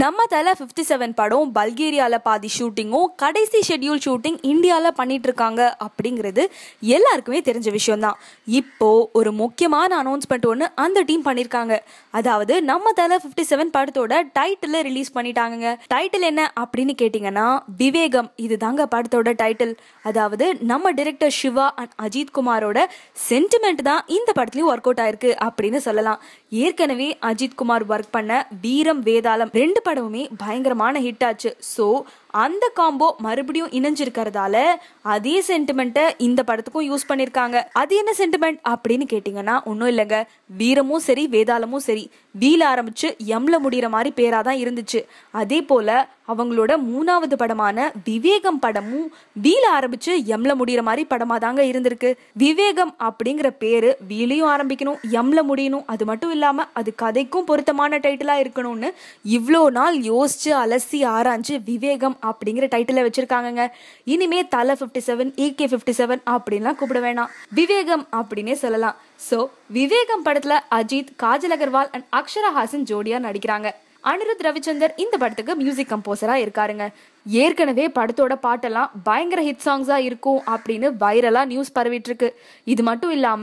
நம்ம Thala fifty seven படம் பல்கேரியாவில் பாதி ஷூட்டிங்கும் கடைசி ஷெட்யூல் ஷூட்டிங் இந்தியாவில் பண்ணிட்டு இருக்காங்க அப்படிங்கிறது எல்லாருக்குமே தெரிஞ்ச விஷயம்தான் இப்போ ஒரு முக்கியமான அனௌன்ஸ்மெண்ட் ஒன்று அந்த டீம் பண்ணியிருக்காங்க அதாவது நம்ம தல ஃபிஃப்டி செவன் படத்தோட டைட்டில் ரிலீஸ் பண்ணிட்டாங்க டைட்டில் என்ன அப்படின்னு கேட்டிங்கன்னா விவேகம் இது தாங்க படத்தோட டைட்டில் அதாவது நம்ம டிரெக்டர் சிவா அண்ட் அஜித் குமாரோட சென்டிமெண்ட் தான் இந்த படத்துலையும் ஒர்க் அவுட் ஆயிருக்கு அப்படின்னு சொல்லலாம் ஏற்கனவே அஜித் குமார் ஒர்க் பண்ண வீரம் வேதாளம் ரெண்டு படமுமே பயங்கரமான ஹிட் ஆச்சு ஸோ அந்த காம்போ மறுபடியும் இணைஞ்சிருக்கிறதால அதே சென்டிமெண்ட்டை இந்த படத்துக்கும் யூஸ் பண்ணியிருக்காங்க அது என்ன சென்டிமெண்ட் அப்படின்னு கேட்டிங்கன்னா ஒன்றும் இல்லைங்க வீரமும் சரி வேதாளமும் சரி வீல ஆரம்பிச்சு எம்ல முடிகிற மாதிரி பேராக தான் இருந்துச்சு அதே போல் அவங்களோட மூணாவது படமான விவேகம் படமும் வீல ஆரம்பிச்சு எம்ல முடிகிற மாதிரி படமாக தாங்க இருந்திருக்கு விவேகம் அப்படிங்கிற பேரு வீலையும் ஆரம்பிக்கணும் எம்ல முடியணும் அது மட்டும் இல்லாமல் அது கதைக்கும் பொருத்தமான டைட்டிலாக இருக்கணும்னு இவ்வளோ நாள் யோசிச்சு அலசி ஆராய்ஞ்சு விவேகம் அப்படிங்கிற டைட்டில் வச்சுருக்காங்கங்க இனிமே தலை ஃபிஃப்டி செவன் கே ஃபிஃப்டி செவன் அப்படின்லாம் கூப்பிட வேணாம் விவேகம் அப்படின்னே சொல்லலாம் ஸோ விவேகம் படத்தில் அஜித் காஜல் அகர்வால் அண்ட் அக்ஷரா ஹாசன் ஜோடியாக நடிக்கிறாங்க அனிருத் ரவிச்சந்தர் இந்த படத்துக்கு மியூசிக் கம்போசரா இருக்காருங்க ஏற்கனவே படத்தோட பாட்டெல்லாம் பயங்கர ஹிட் சாங்ஸா இருக்கும் அப்படின்னு வைரலா நியூஸ் பரவிட்டு இருக்கு இது மட்டும் இல்லாம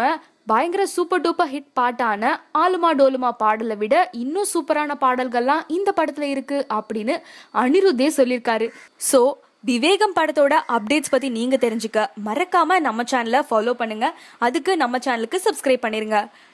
பயங்கர சூப்பர் டூப்பர் ஹிட் பாட்டான ஆலுமா டோலுமா பாடலை விட இன்னும் சூப்பரான பாடல்கள்லாம் இந்த படத்தில் இருக்குது அப்படின்னு அனிருத்தே சொல்லியிருக்காரு ஸோ விவேகம் படத்தோட அப்டேட்ஸ் பற்றி நீங்கள் தெரிஞ்சுக்க மறக்காமல் நம்ம சேனலை ஃபாலோ பண்ணுங்கள் அதுக்கு நம்ம சேனலுக்கு சப்ஸ்கிரைப் பண்ணிடுங்க